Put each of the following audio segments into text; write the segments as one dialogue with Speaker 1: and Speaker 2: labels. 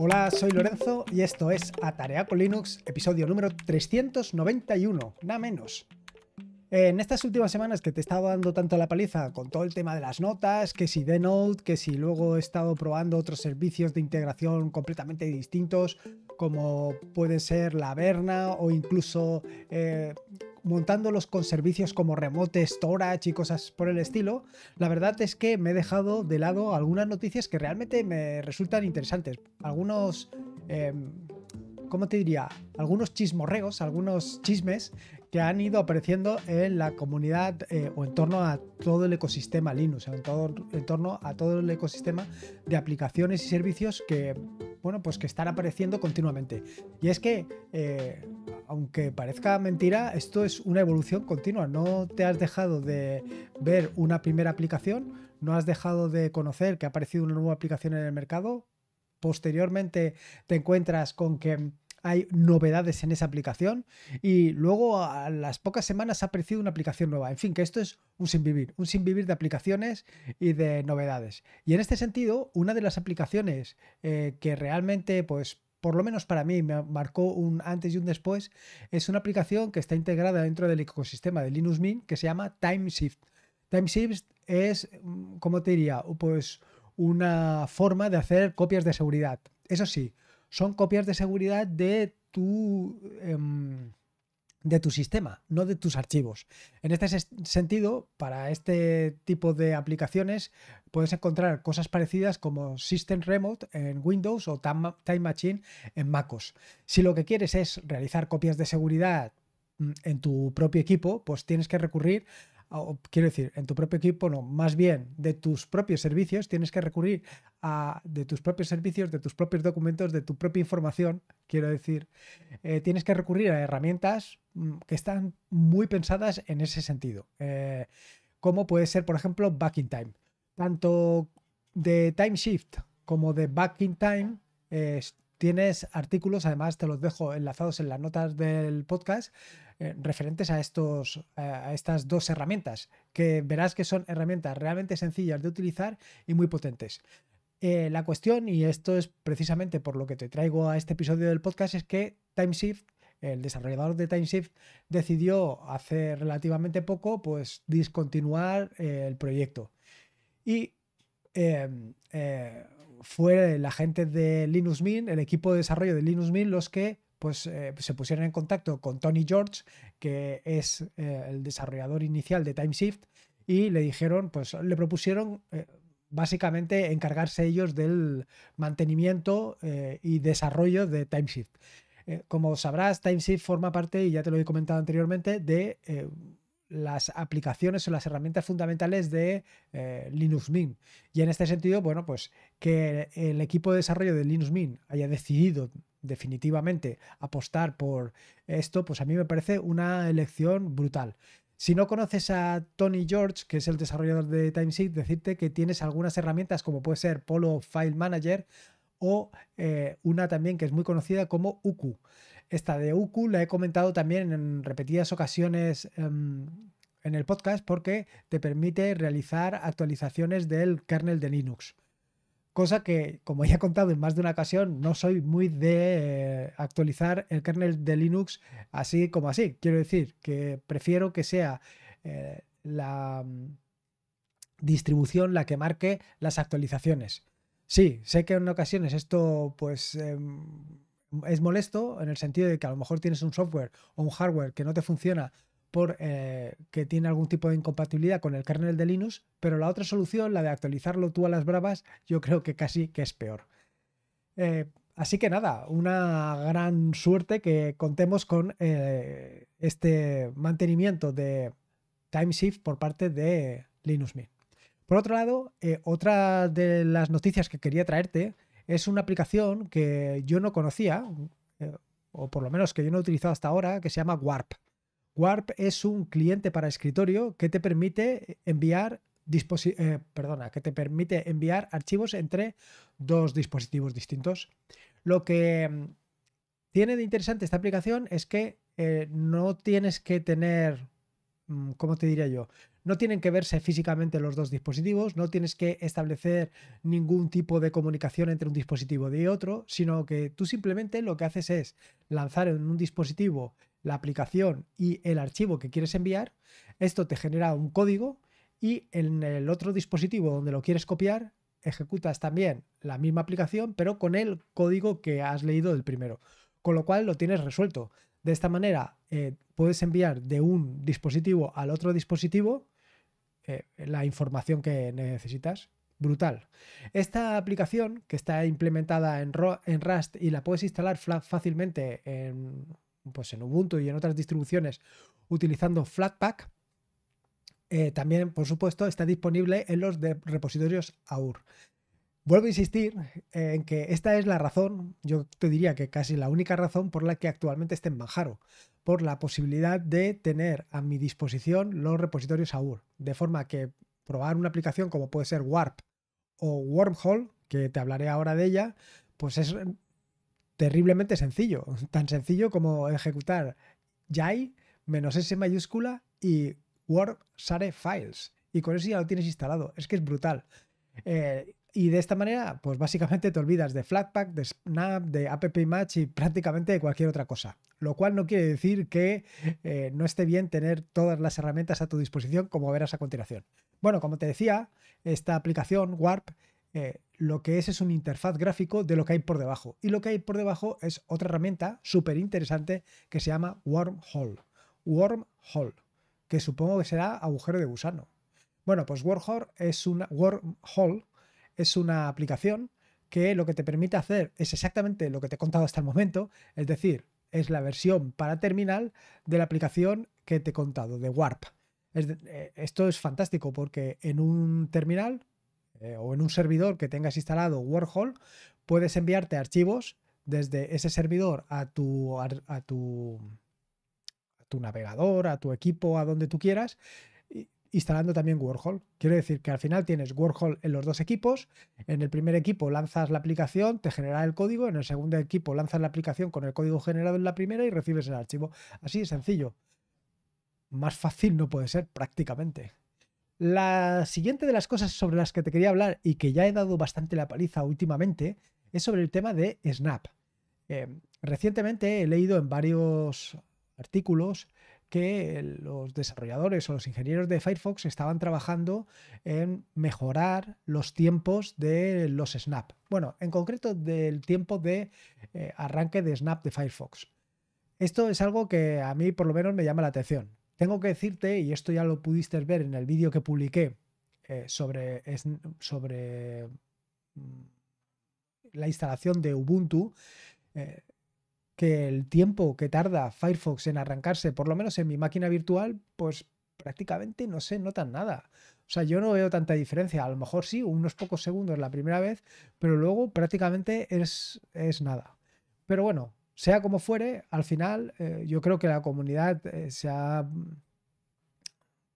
Speaker 1: Hola, soy Lorenzo y esto es Atarea con Linux, episodio número 391, nada menos. En estas últimas semanas que te he estado dando tanto la paliza con todo el tema de las notas, que si Denote, que si luego he estado probando otros servicios de integración completamente distintos, como puede ser la Verna o incluso eh, montándolos con servicios como remotes, storage y cosas por el estilo, la verdad es que me he dejado de lado algunas noticias que realmente me resultan interesantes. Algunos... Em, ¿cómo te diría? Algunos chismorreos, algunos chismes que han ido apareciendo en la comunidad eh, o en torno a todo el ecosistema Linux, en, torno a todo el ecosistema de aplicaciones y servicios que, bueno, pues que están apareciendo continuamente. Y es que, eh, aunque parezca mentira, esto es una evolución continua. No te has dejado de ver una primera aplicación, no has dejado de conocer que ha aparecido una nueva aplicación en el mercado. Posteriormente te encuentras con que hay novedades en esa aplicación y luego a las pocas semanas ha aparecido una aplicación nueva. En fin, que esto es un sin un sin de aplicaciones y de novedades. Y en este sentido, una de las aplicaciones eh, que realmente, pues, por lo menos para mí, me marcó un antes y un después, es una aplicación que está integrada dentro del ecosistema de Linux Mint que se llama TimeShift. TimeShift es, mm, como te diría? Pues una forma de hacer copias de seguridad. Eso sí, son copias de seguridad de tu, em, de tu sistema, no de tus archivos. En este sentido, para este tipo de aplicaciones puedes encontrar cosas parecidas como System Remote en Windows o Time Machine en MacOS. Si lo que quieres es realizar copias de seguridad mm, en tu propio equipo, pues tienes que recurrir quiero decir, en tu propio equipo, no, más bien de tus propios servicios, tienes que recurrir a de tus propios servicios, de tus propios documentos, de tu propia información, quiero decir, eh, tienes que recurrir a herramientas mm, que están muy pensadas en ese sentido, eh, como puede ser, por ejemplo, Back in Time. Tanto de Time Shift como de Back in Time Tienes artículos, además te los dejo enlazados en las notas del podcast, eh, referentes a, estos, a estas dos herramientas, que verás que son herramientas realmente sencillas de utilizar y muy potentes. Eh, la cuestión, y esto es precisamente por lo que te traigo a este episodio del podcast, es que TimeShift, el desarrollador de TimeShift, decidió hace relativamente poco, pues discontinuar eh, el proyecto. Y fue la gente de Linux Mint, el equipo de desarrollo de Linux Mint, los que pues, eh, se pusieron en contacto con Tony George, que es eh, el desarrollador inicial de TimeShift, y le dijeron, pues le propusieron eh, básicamente encargarse ellos del mantenimiento y desarrollo de TimeShift. como sabrás, TimeShift forma parte, y ya te lo he comentado anteriormente, de las aplicaciones o las herramientas fundamentales de eh, Linux Mint. Y en este sentido, bueno, pues que el equipo de desarrollo de Linux Mint haya decidido definitivamente apostar por esto, pues a mí me parece una elección brutal. Si no conoces a Tony George, que es el desarrollador de TimeSeed, decirte que tienes algunas herramientas como puede ser Polo File Manager, o eh, una también que es muy conocida como Uku. Esta de Uku la he comentado también en repetidas ocasiones em, en el podcast porque te permite realizar actualizaciones del kernel de Linux. Cosa que, como ya he contado en más de una ocasión, no soy muy de eh, actualizar el kernel de Linux así como así. Quiero decir que prefiero que sea eh, la mm, distribución la que marque las actualizaciones. Sí, sé que en ocasiones esto pues em, es molesto en el sentido de que a lo mejor tienes un software o un hardware que no te funciona por eh, que tiene algún tipo de incompatibilidad con el kernel de Linux, pero la otra solución, la de actualizarlo tú a las bravas, yo creo que casi que es peor. Eh, así que nada, una gran suerte que contemos con eh, este mantenimiento de TimeShift por parte de Linux Mint. Por otro lado, eh, otra de las noticias que quería traerte es una aplicación que yo no conocía, eh, o por lo menos que yo no he utilizado hasta ahora, que se llama Warp. Warp es un cliente para escritorio que te permite enviar eh, perdona, que te permite enviar archivos entre dos dispositivos distintos. Lo que mm, tiene de interesante esta aplicación es que no tienes que tener, mm, ¿cómo te diría yo? No tienen que verse físicamente los dos dispositivos, no tienes que establecer ningún tipo de comunicación entre un dispositivo y otro, sino que tú simplemente lo que haces es lanzar en un dispositivo la aplicación y el archivo que quieres enviar. Esto te genera un código y en el otro dispositivo donde lo quieres copiar ejecutas también la misma aplicación pero con el código que has leído del primero. Con lo cual lo tienes resuelto. De esta manera eh, puedes enviar de un dispositivo al otro dispositivo eh, la información que necesitas. Brutal. Esta aplicación, que está implementada en, en Rust y la puedes instalar fácilmente en, pues en Ubuntu y en otras distribuciones utilizando Flatpak, eh, también, por supuesto, está disponible en los repositorios AUR. Vuelvo a insistir eh, en que esta es la razón, yo te diría que casi la única razón por la que actualmente esté en Manjaro, por la posibilidad de tener a mi disposición los repositorios AUR, de forma que probar una aplicación como puede ser Warp o Wormhole, que te hablaré ahora de ella, pues es terriblemente sencillo, tan sencillo como ejecutar Jai, menos S mayúscula y Warp Sare Files. Y con eso ya lo tienes instalado. Es que es brutal. Eh, y de esta manera, pues básicamente te olvidas de Flatpak, de Snap, de AppImage y prácticamente de cualquier otra cosa. Lo cual no quiere decir que eh, no esté bien tener todas las herramientas a tu disposición, como verás a continuación. Bueno, como te decía, esta aplicación Warp eh, lo que es es un interfaz gráfico de lo que hay por debajo. Y lo que hay por debajo es otra herramienta súper interesante que se llama Wormhole. Wormhole, que supongo que será agujero de gusano. Bueno, pues Wormhole es una, Wormhole es una aplicación que lo que te permite hacer es exactamente lo que te he contado hasta el momento, es decir, es la versión para terminal de la aplicación que te he contado, de Warp. Eh, esto es fantástico porque en un terminal eh, o en un servidor que tengas instalado Warhol, puedes enviarte archivos desde ese servidor a tu, tu, a tu navegador, a tu equipo, a donde tú quieras, instalando también Warhol. Quiero decir que al final tienes Warhol en los dos equipos. En el primer equipo lanzas la aplicación, te genera el código. En el segundo equipo lanzas la aplicación con el código generado en la primera y recibes el archivo. Así de sencillo. Más fácil no puede ser prácticamente. La siguiente de las cosas sobre las que te quería hablar y que ya he dado bastante la paliza últimamente es sobre el tema de Snap. Eh, recientemente he leído en varios artículos que los desarrolladores o los ingenieros de Firefox estaban trabajando en mejorar los tiempos de los snap. Bueno, en concreto del tiempo de eh, arranque de snap de Firefox. Esto es algo que a mí por lo menos me llama la atención. Tengo que decirte, y esto ya lo pudiste ver en el vídeo que publiqué eh, sobre, sobre mm, la instalación de Ubuntu, eh, que el tiempo que tarda Firefox en arrancarse, por lo menos en mi máquina virtual, pues prácticamente no se nota nada. O sea, yo no veo tanta diferencia. A lo mejor sí, unos pocos segundos la primera vez, pero luego prácticamente es, es nada. Pero bueno, sea como fuere, al final eh, yo creo que la comunidad eh, se ha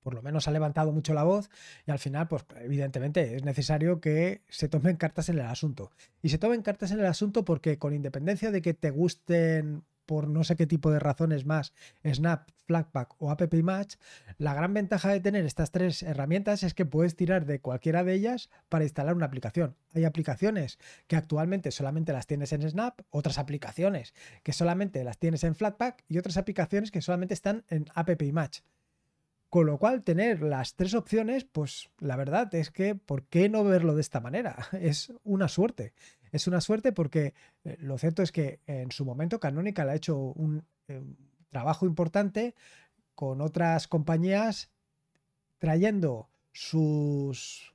Speaker 1: por lo menos ha levantado mucho la voz y al final, pues evidentemente es necesario que se tomen cartas en el asunto. Y se tomen cartas en el asunto porque con independencia de que te gusten por no sé qué tipo de razones más, Snap, Flatpak o App Match, la gran ventaja de tener estas tres herramientas es que puedes tirar de cualquiera de ellas para instalar una aplicación. Hay aplicaciones que actualmente solamente las tienes en Snap, otras aplicaciones que solamente las tienes en Flatpak y otras aplicaciones que solamente están en App Match. Con lo cual, tener las tres opciones, pues la verdad es que, ¿por qué no verlo de esta manera? Es una suerte. Es una suerte porque eh, lo cierto es que en su momento Canonical ha hecho eh, un trabajo importante con otras compañías trayendo sus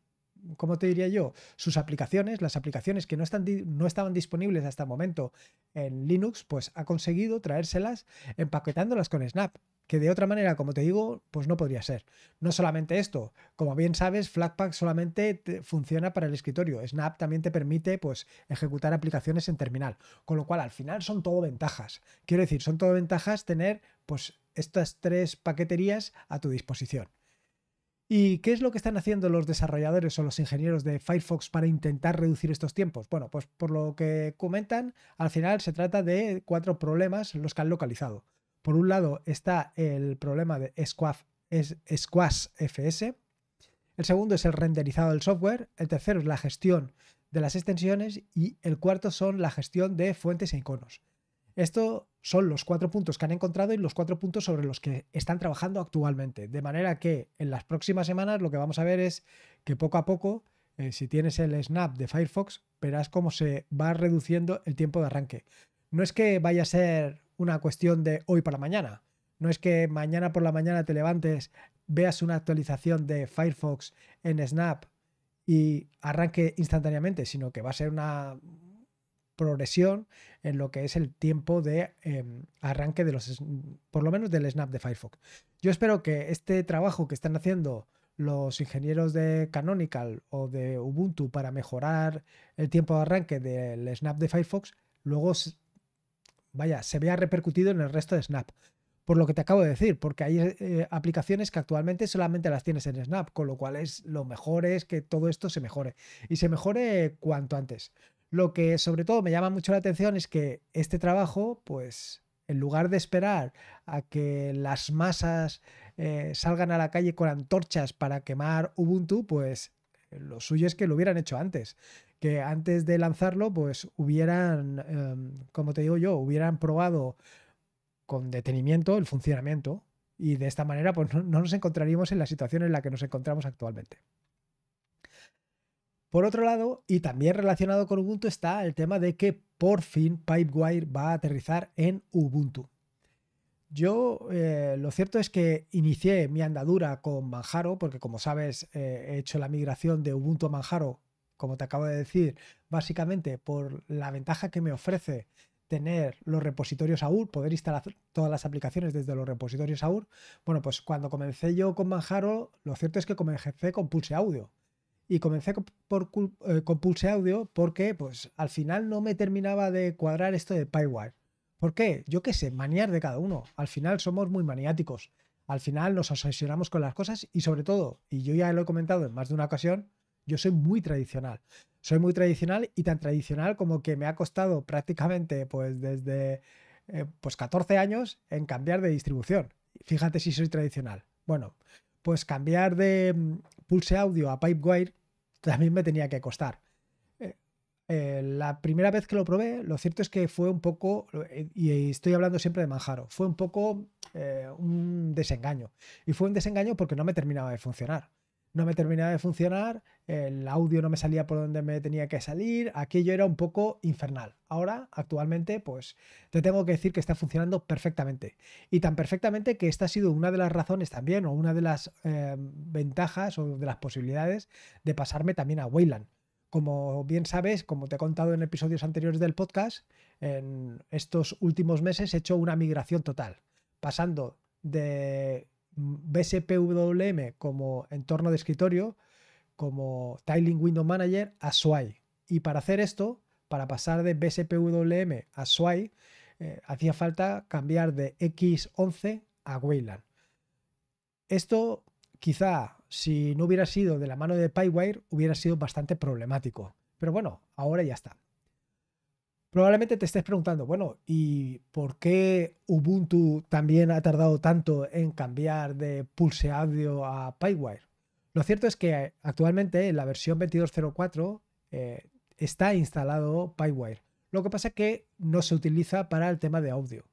Speaker 1: ¿cómo te diría yo? Sus aplicaciones, las aplicaciones que no, no, estaban disponibles hasta el momento en Linux, pues ha conseguido traérselas empaquetándolas con Snap que de otra manera, como te digo, pues no podría ser. No solamente esto, como bien sabes, Flatpak solamente funciona para el escritorio. Snap también te permite pues, ejecutar aplicaciones en terminal, con lo cual al final son todo ventajas. Quiero decir, son todo ventajas tener pues, estas tres paqueterías a tu disposición. ¿Y qué es lo que están haciendo los desarrolladores o los ingenieros de Firefox para intentar reducir estos tiempos? Bueno, pues por lo que comentan, al final se trata de cuatro problemas los que han localizado. Por un lado está el problema de Squash, FS, el segundo es el renderizado del software, el tercero es la gestión de las extensiones y el cuarto son la gestión de fuentes e iconos. Estos son los cuatro puntos que han encontrado y los cuatro puntos sobre los que están trabajando actualmente. De manera que en las próximas semanas lo que vamos a ver es que poco a poco, eh, si tienes el snap de Firefox, verás cómo se va reduciendo el tiempo de arranque. No es que vaya a ser una cuestión de hoy para mañana. No es que mañana por la mañana te levantes, veas una actualización de Firefox en Snap y arranque instantáneamente, sino que va a ser una progresión en lo que es el tiempo de em, arranque de los, por lo menos del Snap de Firefox. Yo espero que este trabajo que están haciendo los ingenieros de Canonical o de Ubuntu para mejorar el tiempo de arranque del Snap de Firefox, luego vaya, se vea repercutido en el resto de Snap. Por lo que te acabo de decir, porque hay eh, aplicaciones que actualmente solamente las tienes en Snap, con lo cual es lo mejor es que todo esto se mejore y se mejore cuanto antes. Lo que sobre todo me llama mucho la atención es que este trabajo, pues en lugar de esperar a que las masas eh, salgan a la calle con antorchas para quemar Ubuntu, pues lo suyo es que lo hubieran hecho antes que antes de lanzarlo, pues hubieran, em, como te digo yo, hubieran probado con detenimiento el funcionamiento y de esta manera pues no, nos encontraríamos en la situación en la que nos encontramos actualmente. Por otro lado, y también relacionado con Ubuntu, está el tema de que por fin Pipewire va a aterrizar en Ubuntu. Yo eh, lo cierto es que inicié mi andadura con Manjaro, porque como sabes eh, he hecho la migración de Ubuntu a Manjaro como te acabo de decir, básicamente por la ventaja que me ofrece tener los repositorios AUR, poder instalar todas las aplicaciones desde los repositorios AUR. Bueno, pues cuando comencé yo con Manjaro, lo cierto es que comencé con Pulse Audio. Y comencé eh, con, por, Pulse Audio porque pues, al final no me terminaba de cuadrar esto de PyWire. ¿Por qué? Yo qué sé, maniar de cada uno. Al final somos muy maniáticos. Al final nos obsesionamos con las cosas y sobre todo, y yo ya lo he comentado en más de una ocasión, yo soy muy tradicional. Soy muy tradicional y tan tradicional como que me ha costado prácticamente pues desde 14 eh, pues, años en cambiar de distribución. Fíjate si soy tradicional. Bueno, pues cambiar de mm, Pulse Audio a Pipewire también me tenía que costar. Eh, eh, la primera vez que lo probé, lo cierto es que fue un poco, y estoy hablando siempre de Manjaro, fue un poco un desengaño. Y fue un desengaño porque no me terminaba de funcionar no me terminaba de funcionar, el audio no me salía por donde me tenía que salir, aquello era un poco infernal. Ahora, actualmente, pues te tengo que decir que está funcionando perfectamente. Y tan perfectamente que esta ha sido una de las razones también, o una de las em, ventajas o de las posibilidades de pasarme también a Wayland. Como bien sabes, como te he contado en episodios anteriores del podcast, en estos últimos meses he hecho una migración total, pasando de BSPWM como entorno de escritorio, como Tiling Window Manager a Sway. Y para hacer esto, para pasar de BSPWM a Sway, eh, hacía falta cambiar de X11 a Wayland. Esto quizá si no hubiera sido de la mano de PyWire hubiera sido bastante problemático. Pero bueno, ahora ya está. Probablemente te estés preguntando, bueno, ¿y por qué Ubuntu también ha tardado tanto en cambiar de Pulse Audio a PyWire? Lo cierto es que eh, actualmente en la versión 22.04 eh, está instalado PyWire. Lo que pasa es que no se utiliza para el tema de audio.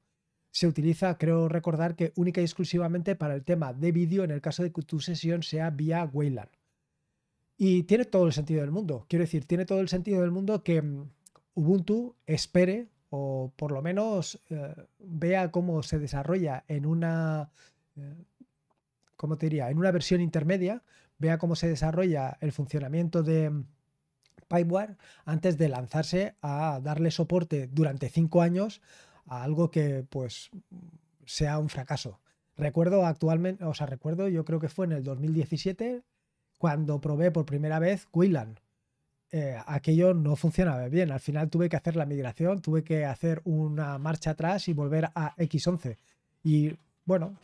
Speaker 1: Se utiliza, creo recordar, que única y exclusivamente para el tema de vídeo en el caso de que tu sesión sea vía Wayland. Y tiene todo el sentido del mundo. Quiero decir, tiene todo el sentido del mundo que mm, Ubuntu espere o por lo menos eh, vea cómo se desarrolla en una, eh, te diría? En una versión intermedia, vea cómo se desarrolla el funcionamiento de Pipeware antes de lanzarse a darle soporte durante cinco años a algo que pues sea un fracaso. Recuerdo actualmente, o sea, recuerdo, yo creo que fue en el 2017 cuando probé por primera vez Quillan eh, aquello no funcionaba bien. Al final tuve que hacer la migración, tuve que hacer una marcha atrás y volver a X11. Y bueno,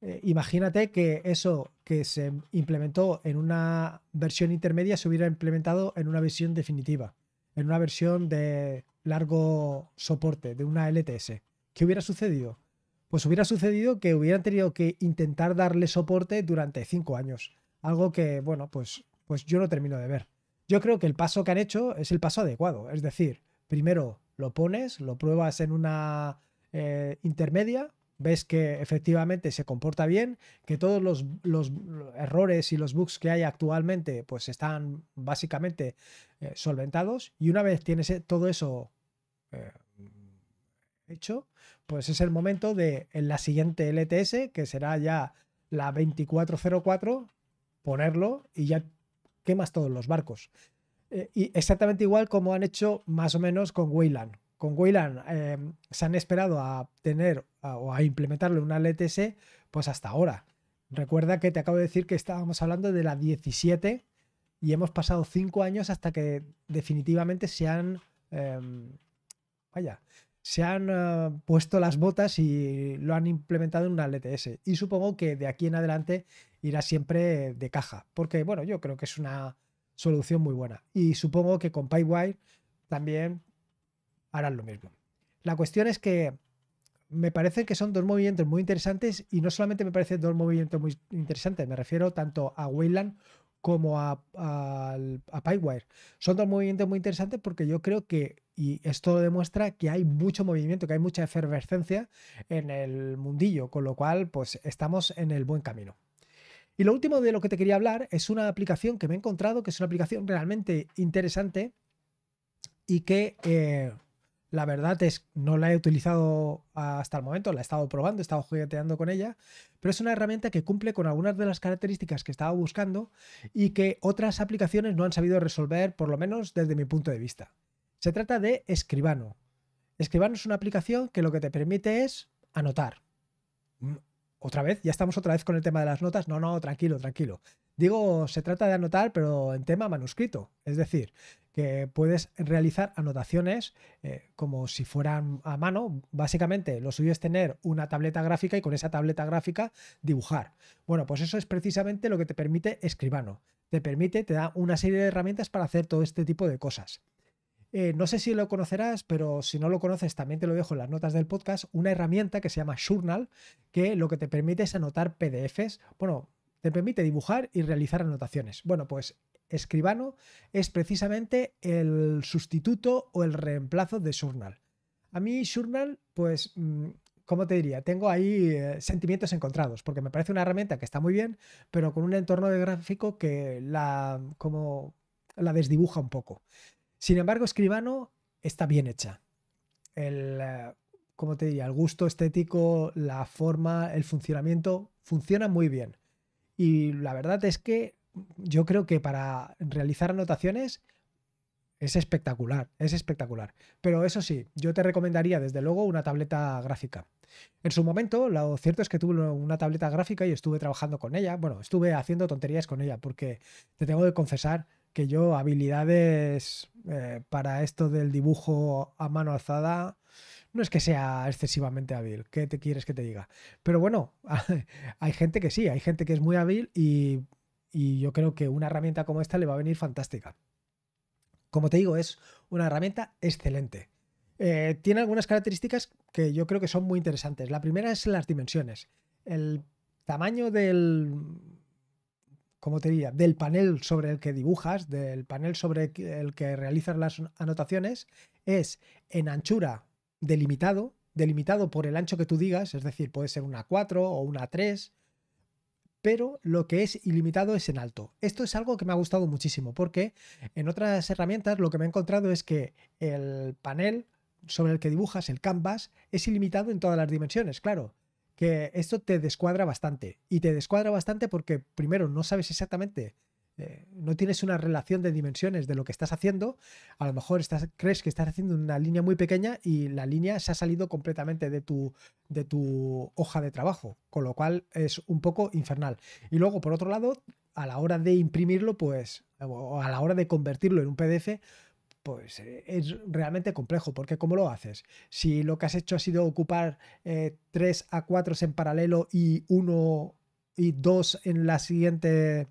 Speaker 1: eh, imagínate que eso que se implementó en una versión intermedia se hubiera implementado en una versión definitiva, en una versión de largo soporte, de una LTS. ¿Qué hubiera sucedido? Pues hubiera sucedido que hubieran tenido que intentar darle soporte durante cinco años. Algo que, bueno, pues, pues yo no termino de ver. Yo creo que el paso que han hecho es el paso adecuado. Es decir, primero lo pones, lo pruebas en una eh, intermedia, ves que efectivamente se comporta bien, que todos los, errores y los bugs que hay actualmente pues están básicamente eh, solventados y una vez tienes eh, todo eso hecho, pues es el momento de en la siguiente LTS, que será ya la 2404, ponerlo y ya quemas todos los barcos. Eh, y exactamente igual como han hecho más o menos con Wayland. Con Wayland eh, se han esperado a tener o a implementarle una LTS pues hasta ahora. Recuerda que te acabo de decir que estábamos hablando de la 17 y hemos pasado cinco años hasta que definitivamente se han... Em, vaya, se han eh, puesto las botas y lo han implementado en una LTS. Y supongo que de aquí en adelante irá siempre de caja, porque bueno, yo creo que es una solución muy buena. Y supongo que con PyWire también harán lo mismo. La cuestión es que me parece que son dos movimientos muy interesantes y no solamente me parecen dos movimientos muy interesantes, me refiero tanto a Wayland como a, a Pywire. Son dos movimientos muy interesantes porque yo creo que y esto demuestra que hay mucho movimiento, que hay mucha efervescencia en el mundillo, con lo cual pues estamos en el buen camino. Y lo último de lo que te quería hablar es una aplicación que me he encontrado, que es una aplicación realmente interesante y que eh, la verdad es no la he utilizado hasta el momento, la he estado probando, he estado jugueteando con ella, pero es una herramienta que cumple con algunas de las características que estaba buscando y que otras aplicaciones no han sabido resolver, por lo menos desde mi punto de vista. Se trata de Escribano. Escribano es una aplicación que lo que te permite es anotar. Mm, otra vez, ya estamos otra vez con el tema de las notas. No, no, tranquilo, tranquilo. Digo, se trata de anotar, pero en tema manuscrito. Es decir, que puedes realizar anotaciones eh, como si fueran a mano. Básicamente, lo suyo es tener una tableta gráfica y con esa tableta gráfica dibujar. Bueno, pues eso es precisamente lo que te permite Escribano. Te permite, te da una serie de herramientas para hacer todo este tipo de cosas. Eh, no sé si lo conocerás, pero si no lo conoces, también te lo dejo en las notas del podcast, una herramienta que se llama Journal, que lo que te permite es anotar PDFs, bueno, te permite dibujar y realizar anotaciones. Bueno, pues Escribano es precisamente el sustituto o el reemplazo de Journal. A mí Journal, pues, mm, ¿cómo te diría? Tengo ahí eh, sentimientos encontrados, porque me parece una herramienta que está muy bien, pero con un entorno de gráfico que la, como, la desdibuja un poco. Sin embargo, Escribano está bien hecha. El, eh, ¿cómo te El gusto estético, la forma, el funcionamiento, funciona muy bien. Y la verdad es que yo creo que para realizar anotaciones es espectacular, es espectacular. Pero eso sí, yo te recomendaría desde luego una tableta gráfica. En su momento, lo cierto es que tuve una tableta gráfica y estuve trabajando con ella. Bueno, estuve haciendo tonterías con ella porque te tengo que confesar que yo habilidades eh, para esto del dibujo a mano alzada no es que sea excesivamente hábil, ¿qué te quieres que te diga? Pero bueno, hay gente que sí, hay gente que es muy hábil y, yo creo que una herramienta como esta le va a venir fantástica. Como te digo, es una herramienta excelente. Eh, tiene algunas características que yo creo que son muy interesantes. La primera es las dimensiones. El tamaño del, como te diría, del panel sobre el que dibujas, del panel sobre el que realizas las anotaciones, es en anchura delimitado, delimitado por el ancho que tú digas, es decir, puede ser una 4 o una 3, pero lo que es ilimitado es en alto. Esto es algo que me ha gustado muchísimo porque en otras herramientas lo que me he encontrado es que el panel sobre el que dibujas, el canvas, es ilimitado en todas las dimensiones, claro que esto te descuadra bastante. Y te descuadra bastante porque, primero, no sabes exactamente, eh, no tienes una relación de dimensiones de lo que estás haciendo. A lo mejor crees que estás haciendo una línea muy pequeña y la línea se ha salido completamente de tu, de tu hoja de trabajo, con lo cual es un poco infernal. Y luego, por otro lado, a la hora de imprimirlo, pues, o a la hora de convertirlo en un PDF, pues eh, es realmente complejo, porque ¿cómo lo haces? Si lo que has hecho ha sido ocupar eh, tres a 4 en paralelo y uno y dos en la siguiente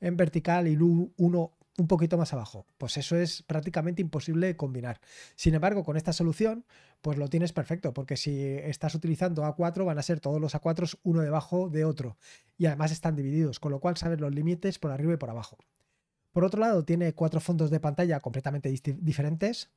Speaker 1: en vertical y uno un poquito más abajo, pues eso es prácticamente imposible combinar. Sin embargo, con esta solución, pues lo tienes perfecto, porque si estás utilizando A4, van a ser todos los A4 uno debajo de otro, y además están divididos, con lo cual sabes los límites por arriba y por abajo. Por otro lado, tiene cuatro fondos de pantalla completamente diferentes.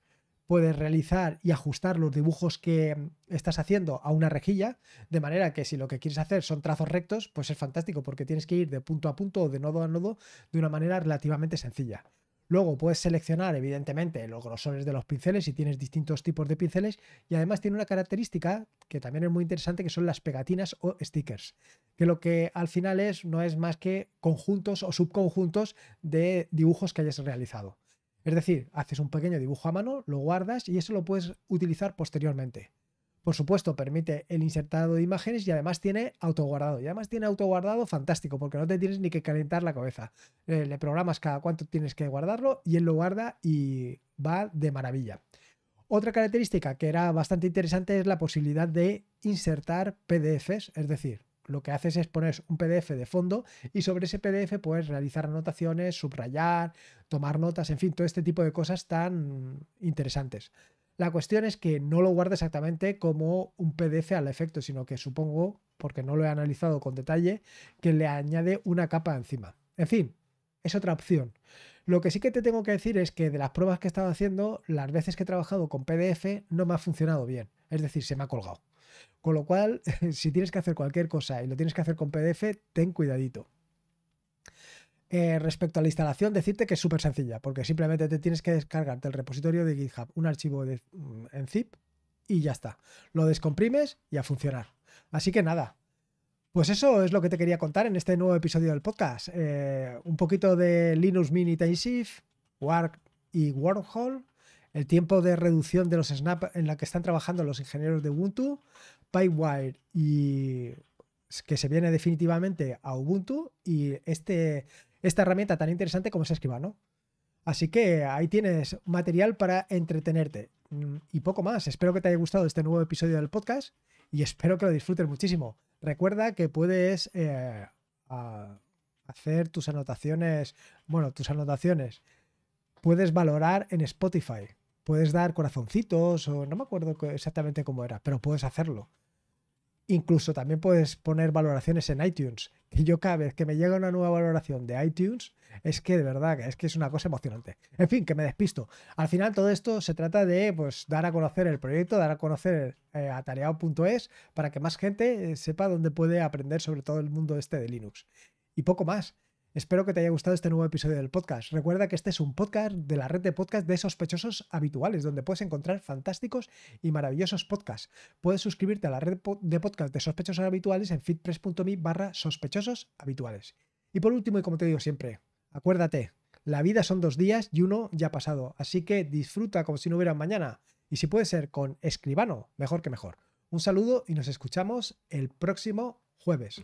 Speaker 1: Puedes realizar y ajustar los dibujos que mm, estás haciendo a una rejilla, de manera que si lo que quieres hacer son trazos rectos, pues es fantástico porque tienes que ir de punto a punto o de nodo a nodo de una manera relativamente sencilla. Luego puedes seleccionar, evidentemente, los grosores de los pinceles si tienes distintos tipos de pinceles. Y además tiene una característica que también es muy interesante, que son las pegatinas o stickers. Que lo que al final es no es más que conjuntos o subconjuntos de dibujos que hayas realizado. Es decir, haces un pequeño dibujo a mano, lo guardas y eso lo puedes utilizar posteriormente por supuesto, permite el insertado de imágenes y además tiene autoguardado. Y además tiene autoguardado fantástico, porque no te tienes ni que calentar la cabeza. Eh, le programas cada cuánto tienes que guardarlo y él lo guarda y va de maravilla. Otra característica que era bastante interesante es la posibilidad de insertar PDFs, es decir, lo que haces es poner un PDF de fondo y sobre ese PDF puedes realizar anotaciones, subrayar, tomar notas, en fin, todo este tipo de cosas tan interesantes. La cuestión es que no lo guarda exactamente como un PDF al efecto, sino que supongo, porque no lo he analizado con detalle, que le añade una capa encima. En fin, es otra opción. Lo que sí que te tengo que decir es que de las pruebas que he estado haciendo, las veces que he trabajado con PDF no me ha funcionado bien. Es decir, se me ha colgado. Con lo cual, si tienes que hacer cualquier cosa y lo tienes que hacer con PDF, ten cuidadito. Eh, respecto a la instalación, decirte que es súper sencilla, porque simplemente te tienes que descargar del repositorio de GitHub, un archivo mm, en zip y ya está. Lo descomprimes y a funcionar. Así que nada, pues eso es lo que te quería contar en este nuevo episodio del podcast. Eh, un poquito de Linux Mini Timeshift, Warp y Warhol, el tiempo de reducción de los snaps en la que están trabajando los ingenieros de Ubuntu, PyWire y que se viene definitivamente a Ubuntu y este esta herramienta tan interesante como es escribano. Así que ahí tienes material para entretenerte. Mm, y poco más. Espero que te haya gustado este nuevo episodio del podcast y espero que lo disfrutes muchísimo. Recuerda que puedes eh, hacer tus anotaciones, bueno, tus anotaciones. Puedes valorar en Spotify. Puedes dar corazoncitos o no me acuerdo exactamente cómo era, pero puedes hacerlo. Incluso también puedes poner valoraciones en iTunes. y yo cada vez que me llega una nueva valoración de iTunes, es que de verdad, es que es una cosa emocionante. En fin, que me despisto. Al final todo esto se trata de pues, dar a conocer el proyecto, dar a conocer eh, atareado.es para que más gente eh, sepa dónde puede aprender sobre todo el mundo este de Linux. Y poco más. Espero que te haya gustado este nuevo episodio del podcast. Recuerda que este es un podcast de la red de podcast de sospechosos habituales, donde puedes encontrar fantásticos y maravillosos podcasts. Puedes suscribirte a la red de podcast de sospechosos habituales en fitpress.me barra sospechosos habituales. Y por último, y como te digo siempre, acuérdate, la vida son dos días y uno ya ha pasado, así que disfruta como si no hubiera mañana. Y si puede ser con escribano, mejor que mejor. Un saludo y nos escuchamos el próximo jueves.